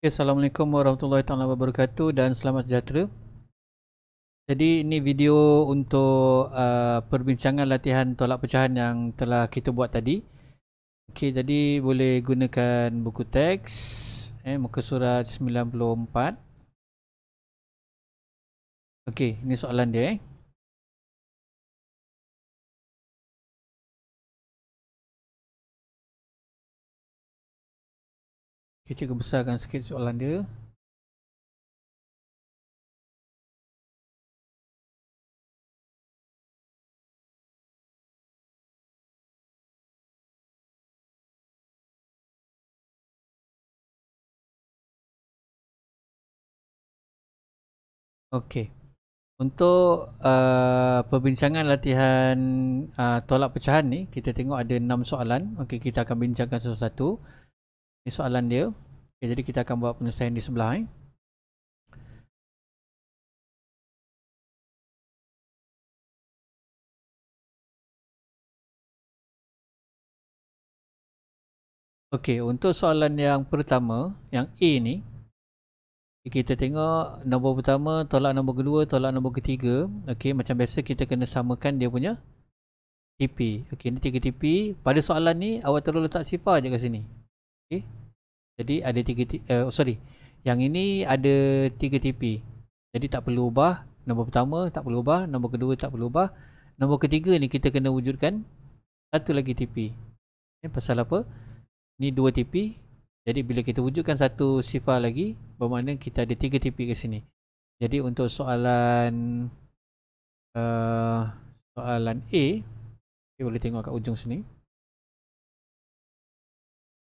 Okay, Assalamualaikum warahmatullahi taala wabarakatuh dan selamat sejahtera. Jadi ini video untuk uh, perbincangan latihan tolak pecahan yang telah kita buat tadi. Okey, jadi boleh gunakan buku teks eh muka surat 94. Okey, ini soalan dia eh. kecil ke besarkan sikit soalan dia Okey. Untuk uh, perbincangan latihan uh, tolak pecahan ni, kita tengok ada 6 soalan. Okey, kita akan bincangkan satu-satu. Ini soalan dia. Okay, jadi kita akan buat penyelesaian di sebelah. ini. Eh. Okey, untuk soalan yang pertama, yang A ni kita tengok nombor pertama tolak nombor kedua tolak nombor ketiga okey macam biasa kita kena samakan dia punya TP okey ni tiga TP pada soalan ni awak terlalu letak sifar je kat sini Okey. Jadi ada tiga 3 uh, eh, sorry. Yang ini ada tiga TP. Jadi tak perlu ubah. Nombor pertama tak perlu ubah, nombor kedua tak perlu ubah. Nombor ketiga ni kita kena wujudkan satu lagi TP. Ini eh, okay, pasal apa? Ini dua TP. Jadi bila kita wujudkan satu sifar lagi, bermakna kita ada tiga TP ke sini. Jadi untuk soalan uh, soalan A, kita boleh tengok kat ujung sini.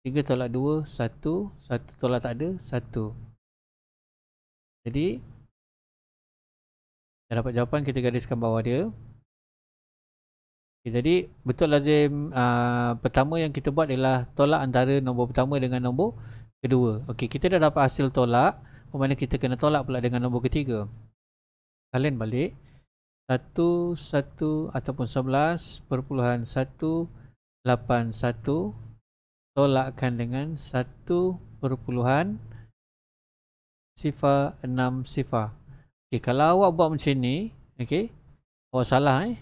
3 tolak 2, 1 1 tolak tak ada, 1 Jadi Dah dapat jawapan kita gariskan bawah dia okay, Jadi betul lazim uh, Pertama yang kita buat ialah Tolak antara nombor pertama dengan nombor kedua Okey, kita dah dapat hasil tolak Bermakna kita kena tolak pula dengan nombor ketiga Kalian balik 1, 1 ataupun 11 Perpuluhan 1 8, 1 tolakkan dengan satu perpuluhan sifar enam sifar. Okey, kalau awak buat macam ni, okay? Awak salah eh.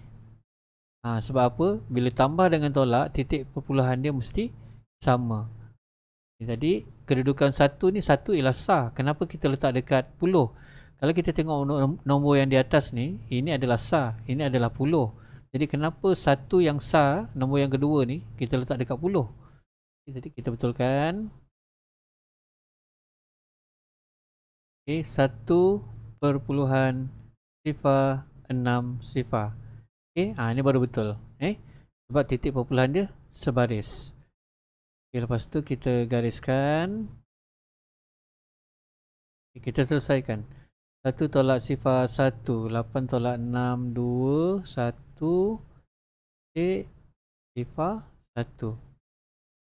Ha, sebab apa? Bila tambah dengan tolak, titik perpuluhan dia mesti sama. Okay, tadi kedudukan satu ni satu ialah sah. Kenapa kita letak dekat puluh? Kalau kita tengok nombor yang di atas ni, ini adalah sah, ini adalah puluh. Jadi kenapa satu yang sah, nombor yang kedua ni kita letak dekat puluh? jadi kita betulkan Okay, satu perpuluhan sifar enam sifar Okay, ha, ini baru betul eh? Sebab titik perpuluhan dia sebaris okay, Lepas tu kita gariskan okay, Kita selesaikan Satu tolak sifar satu Lapan tolak enam dua Satu okay, Sifar satu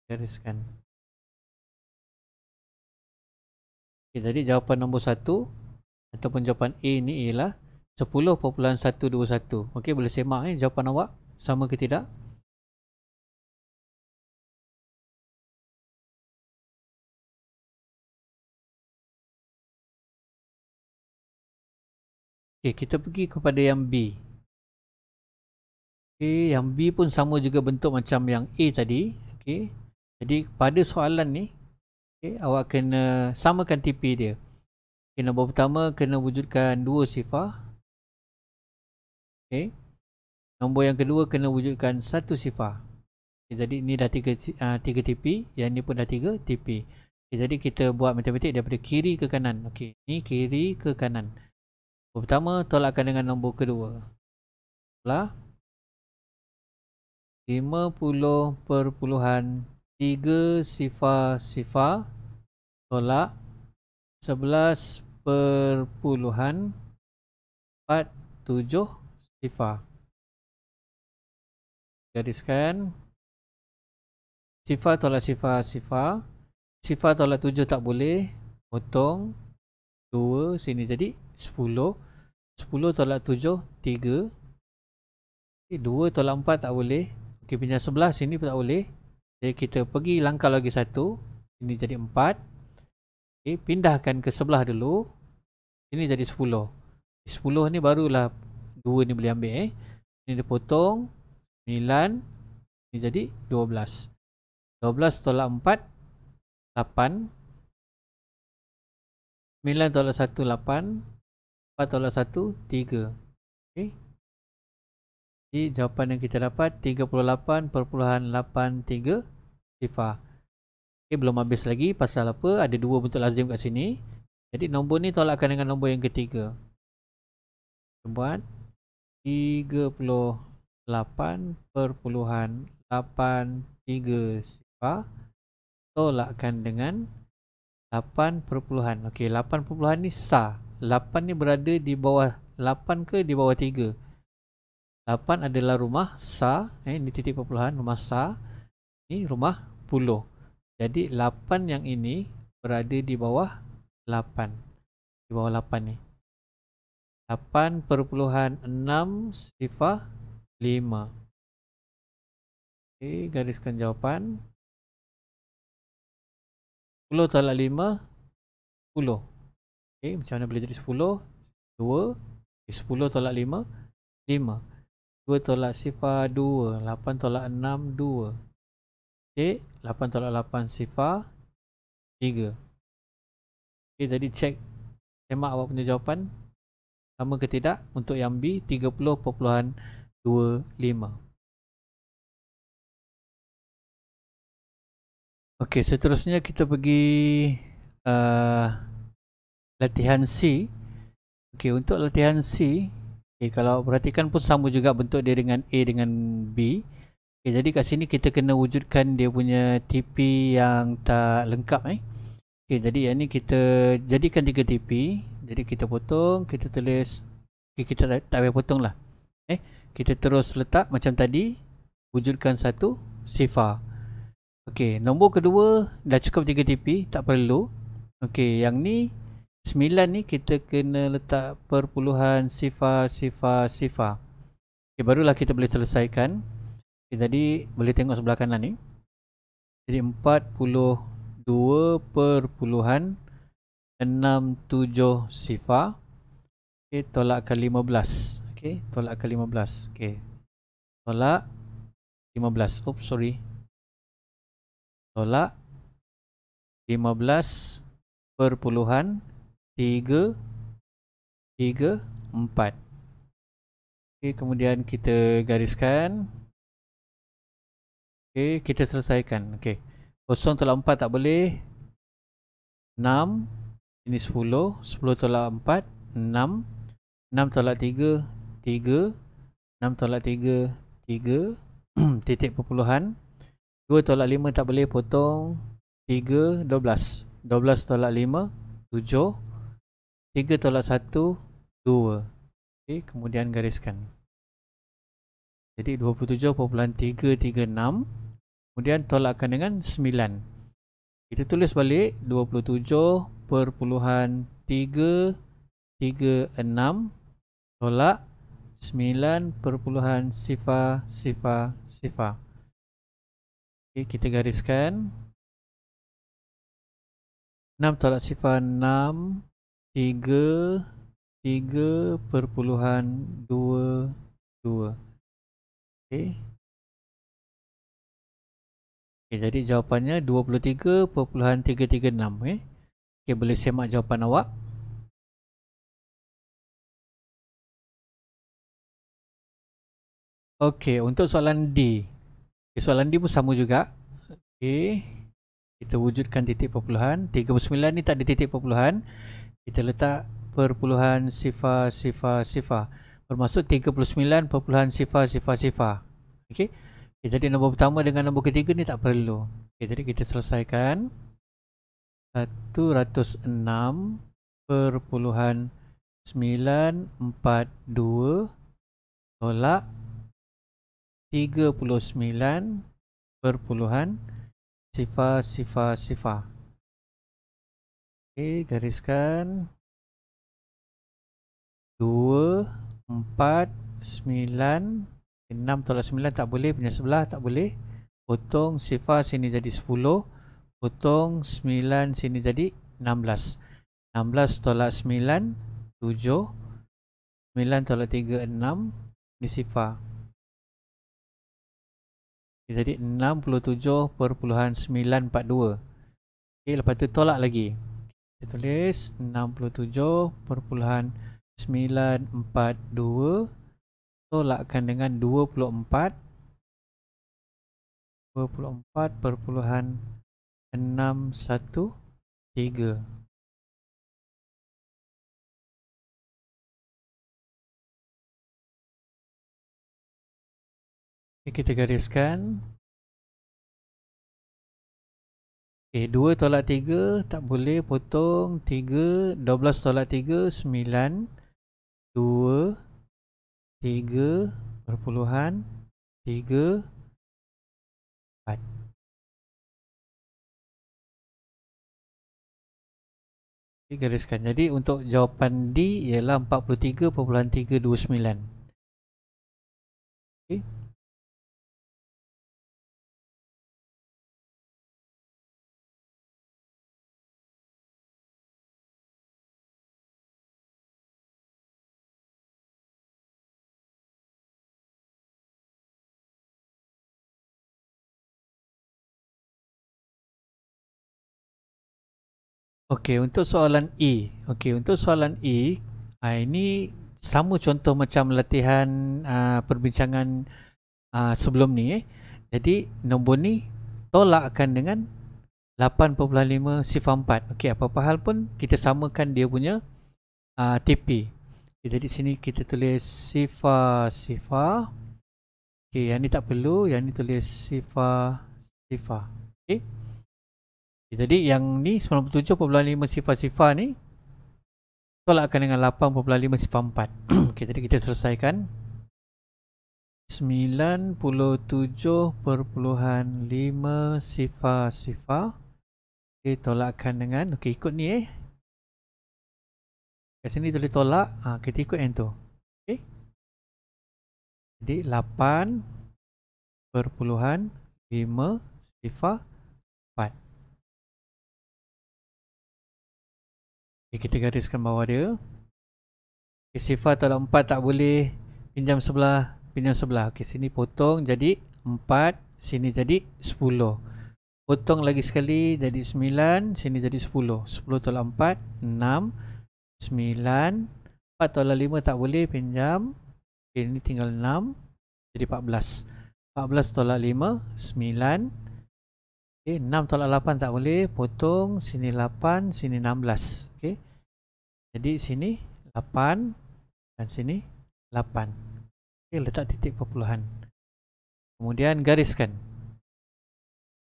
Gariskan. Okay, jadi jawapan nombor 1 ataupun jawapan A ni ialah 10.121. Okey, boleh semak eh jawapan awak sama ke tidak? Okey, kita pergi kepada yang B. Okey, yang B pun sama juga bentuk macam yang A tadi. Okey. Jadi pada soalan ni okay, Awak kena samakan TP dia okay, Nombor pertama kena wujudkan dua sifar okay. Nombor yang kedua kena wujudkan satu sifar okay, Jadi ni dah tiga, uh, tiga TP Yang ni pun dah tiga TP okay, Jadi kita buat matematik daripada kiri ke kanan okay, Ni kiri ke kanan Nombor pertama tolakkan dengan nombor kedua Tolak 50 perpuluhan tiga sifar-sifar tolak sebelas perpuluhan empat tujuh sifar gariskan sifar tolak sifar-sifar sifar tolak tujuh tak boleh potong dua sini jadi sepuluh sepuluh tolak tujuh tiga dua tolak empat tak boleh ok punya sebelah sini pun tak boleh jadi kita pergi langkah lagi satu. Ini jadi empat. Okay, pindahkan ke sebelah dulu. Ini jadi sepuluh. Sepuluh ni barulah dua ni boleh ambil. Eh. Ini dipotong. Sembilan. Ini jadi dua belas. Dua belas tolak empat. Lapan. Sembilan tolak satu. Lapan. Empat tolak satu. Tiga. Okay. Jadi jawapan yang kita dapat 38.83 Sifah Okey belum habis lagi pasal apa ada dua bentuk lazim kat sini. Jadi nombor ni tolakkan dengan nombor yang ketiga. Buat 38.83 sifar tolakkan dengan 8. Okey 8. ni sa. 8 ni berada di bawah 8 ke di bawah 3. 8 adalah rumah sa eh ni titik perpuluhan rumah sa. Ni rumah 10. Jadi 8 yang ini berada di bawah 8. Di bawah 8 ni. 8.6 sifar 5. Okey, gariskan jawapan. 10 tolak 5, 10. Okey, macam mana boleh jadi 10? 2, 10 tolak 5, 5. 2 tolak sifar 2 8 tolak 6 2 Okey 8 tolak 8 sifar 3 Okey, jadi check tema awak punya jawapan sama ke tidak untuk yang B 30.25 Okey, seterusnya kita pergi uh, latihan C Okey, untuk latihan C okay, kalau perhatikan pun sama juga bentuk dia dengan A dengan B Okay, jadi kat sini kita kena wujudkan dia punya TP yang tak lengkap eh. Okay, jadi yang ni kita jadikan tiga TP. Jadi kita potong, kita tulis okay, kita tak payah potong lah. Eh, kita terus letak macam tadi wujudkan satu sifar. Okey, nombor kedua dah cukup tiga TP, tak perlu. Okey, yang ni sembilan ni kita kena letak perpuluhan sifar sifar sifar. Okey, barulah kita boleh selesaikan. Okay, jadi boleh tengok sebelah kanan ni. Jadi 42.67 sifar. Okey, tolak ke 15. Okey, tolak ke 15. Okey. Tolak 15. Oops, sorry. Tolak 15 perpuluhan 3 3 4 okay, kemudian kita gariskan Okay, kita selesaikan. Okey. kosong tolak empat tak boleh. Enam ini sepuluh. Sepuluh tolak empat. Enam. Enam tolak tiga. Tiga. Enam tolak tiga. Tiga. titik perpuluhan. Dua tolak lima tak boleh potong. Tiga. Dua belas. Dua belas tolak lima. Tujuh. Tiga tolak satu. Dua. Okay, kemudian gariskan. Jadi 27.336 Kemudian tolakkan dengan 9. Kita tulis balik 27.336 tolak 9. sifar sifar sifar. Okey, kita gariskan. 6 tolak sifar 6 3 3.22. Okay. Okay, jadi jawapannya 23.336 eh. Okay, boleh semak jawapan awak? Okey, untuk soalan D. Okay, soalan D pun sama juga. Okey. Kita wujudkan titik perpuluhan. 39 ni tak ada titik perpuluhan. Kita letak perpuluhan sifar sifar sifar. Bermaksud 39 perpuluhan sifar sifar sifar. Okey. Okay, eh, jadi nombor pertama dengan nombor ketiga ni tak perlu. Okay, eh, jadi kita selesaikan perpuluhan 106.942 tolak 39. sifar sifar sifar. Okey, gariskan 2 4 9 6 tolak 9 tak boleh punya sebelah tak boleh potong sifar sini jadi 10 potong 9 sini jadi 16 16 tolak 9 7 9 tolak 3 6 ni sifar jadi 67.942 ok lepas tu tolak lagi kita tulis 67.942 tolakkan dengan 24 24.613 okay, kita gariskan Okay, 2 tolak 3 tak boleh potong 3 12 tolak 3 9 2 Tiga Perpuluhan Tiga Empat Okay, gariskan. Jadi untuk jawapan D ialah 43.329. Okey. Okey, untuk soalan E. Okey, untuk soalan E, uh, ini sama contoh macam latihan uh, perbincangan uh, sebelum ni eh. Jadi nombor ni tolakkan dengan 8.5 sifar 4. Okey, apa-apa hal pun kita samakan dia punya uh, TP. Okay, jadi sini kita tulis sifar sifar. Okey, yang ni tak perlu, yang ni tulis sifar sifar. Okey. Jadi yang ni 97.5 sifar-sifar ni tolakkan dengan 8.5 sifar 4. okay, jadi kita selesaikan 97.5 sifar-sifar okay, tolakkan dengan okay, ikut ni eh kat sini boleh tolak ha, kita ikut yang tu okay. jadi 8.5 sifar 4 okay, kita gariskan bawah dia okay, sifar tolak 4 tak boleh pinjam sebelah pinjam sebelah okay, sini potong jadi 4 sini jadi 10 potong lagi sekali jadi 9 sini jadi 10 10 tolak 4 6 9 4 tolak 5 tak boleh pinjam okay, ini tinggal 6 jadi 14 14 tolak 5 9 okay, 6 tolak 8 tak boleh potong sini 8 sini 16 16 jadi sini 8 dan sini 8. Okey, letak titik perpuluhan. Kemudian gariskan.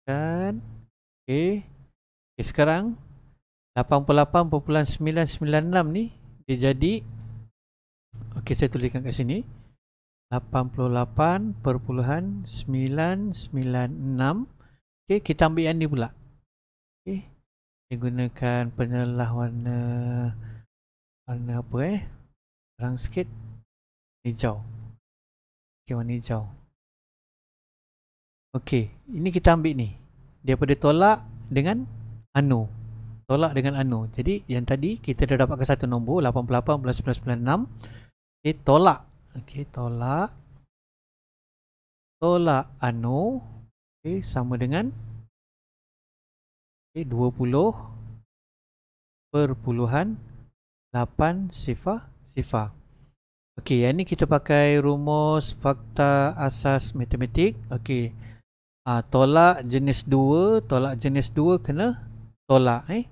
Kan? Okey. Okay, sekarang 88.996 ni dia jadi Okey, saya tuliskan kat sini. 88.996. Okey, kita ambil yang ni pula. Okey. Saya gunakan penyelah warna warna apa eh terang sikit hijau ok warna hijau ok ini kita ambil ni daripada tolak dengan anu tolak dengan anu jadi yang tadi kita dah dapatkan satu nombor 88.1996 ok tolak ok tolak tolak anu ok sama dengan ok 20 perpuluhan Lapan, sifar sifar. Okey, yang ni kita pakai rumus fakta asas matematik. Okey. ha, tolak jenis dua, tolak jenis dua kena tolak eh.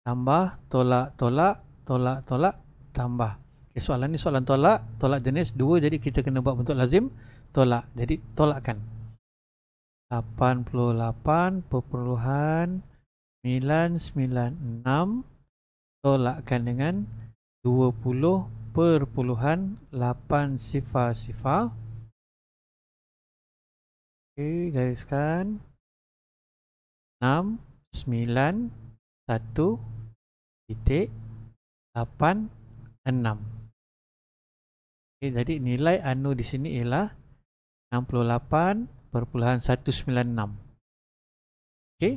Tambah tolak tolak tolak tolak tambah. Okey, soalan ni soalan tolak, tolak jenis dua jadi kita kena buat bentuk lazim tolak. Jadi tolakkan. 88.9 996 tolakkan dengan perpuluhan 20.8 sifar-sifar. Okey, gariskan. 6, 9, 1, titik, 8, 6. Okay jadi nilai anu di sini ialah perpuluhan 68.196. Okey.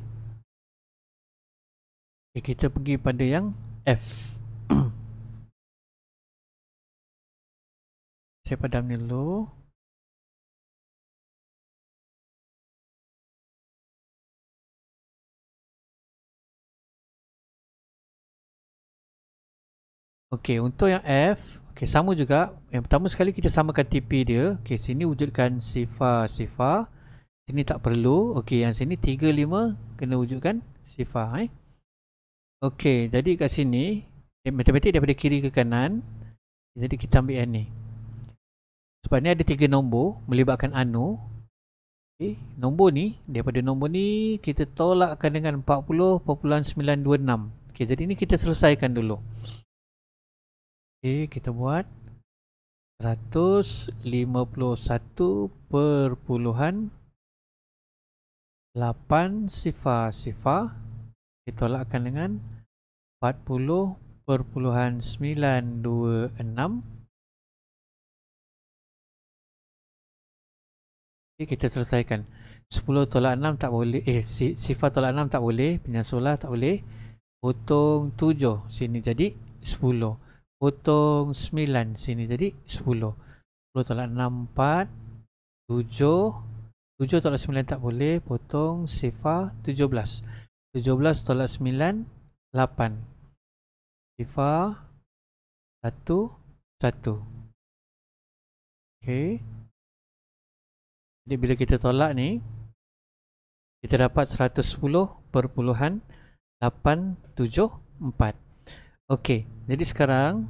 Okey, kita pergi pada yang F Saya padam dulu Okey, untuk yang F Okey, sama juga Yang pertama sekali kita samakan TP dia Okey, sini wujudkan sifar-sifar Sini tak perlu Okey, yang sini 3, 5 Kena wujudkan sifar eh Okey, jadi kat sini matematik daripada kiri ke kanan. Jadi kita ambil yang ni. Sebab ni ada tiga nombor melibatkan anu. Okey, nombor ni daripada nombor ni kita tolakkan dengan 40.926. Okey, jadi ni kita selesaikan dulu. Okey, kita buat 151.8 sifar sifar kita tolakkan dengan 40.926. 40.926 okay, kita selesaikan 10 tolak 6 tak boleh eh sifar tolak 6 tak boleh penyasulah tak boleh potong 7 sini jadi 10 potong 9 sini jadi 10 10 tolak 6 4 7 7 tolak 9 tak boleh, potong sifar 17. 17 tolak 9, sifar satu satu okey jadi bila kita tolak ni kita dapat 110.874 okey jadi sekarang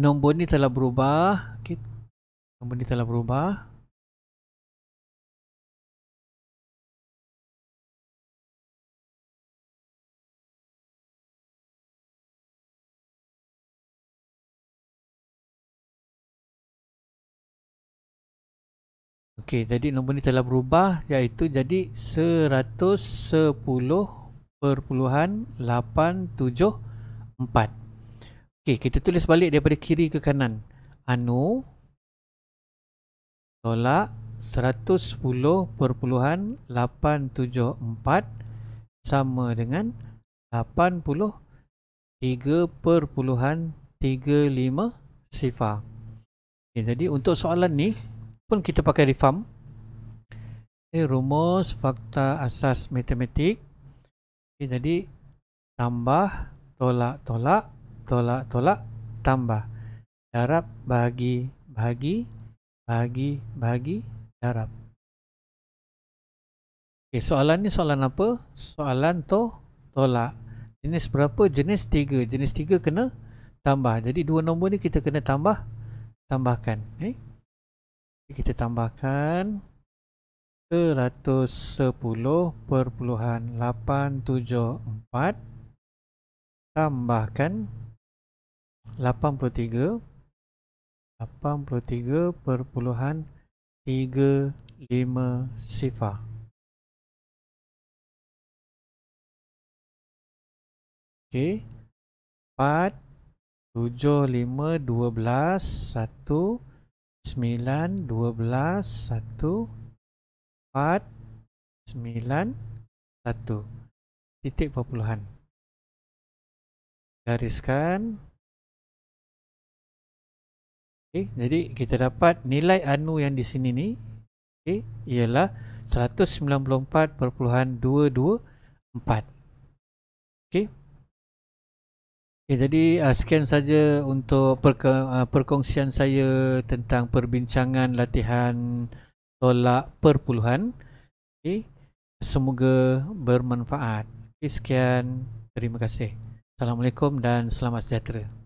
nombor ni telah berubah okay. nombor ni telah berubah Okey, jadi nombor ni telah berubah iaitu jadi 110.874. Okey, kita tulis balik daripada kiri ke kanan. Anu tolak 110.874 sama dengan 83.357. Sifar okay, Jadi untuk soalan ni pun kita pakai reform okay, rumus fakta asas matematik okay, jadi tambah tolak tolak tolak tolak tambah darab bagi bagi bagi bagi darab okay, soalan ni soalan apa soalan to tolak jenis berapa jenis tiga jenis tiga kena tambah jadi dua nombor ni kita kena tambah tambahkan okay. Eh? kita tambahkan 110.874 tambahkan 83 83.35 sifar Okey 4 7 5 12 1 9, 12, 1, 4, 9, 1, titik perpuluhan. Gariskan. Okay, jadi kita dapat nilai anu yang di sini ni okay, ialah 194.224. Okey. Okay, jadi uh, sekian saja untuk perke- uh, perkongsian saya tentang perbincangan latihan tolak perpuluhan. Okay. Semoga bermanfaat. Okay, sekian. Terima kasih. Assalamualaikum dan selamat sejahtera.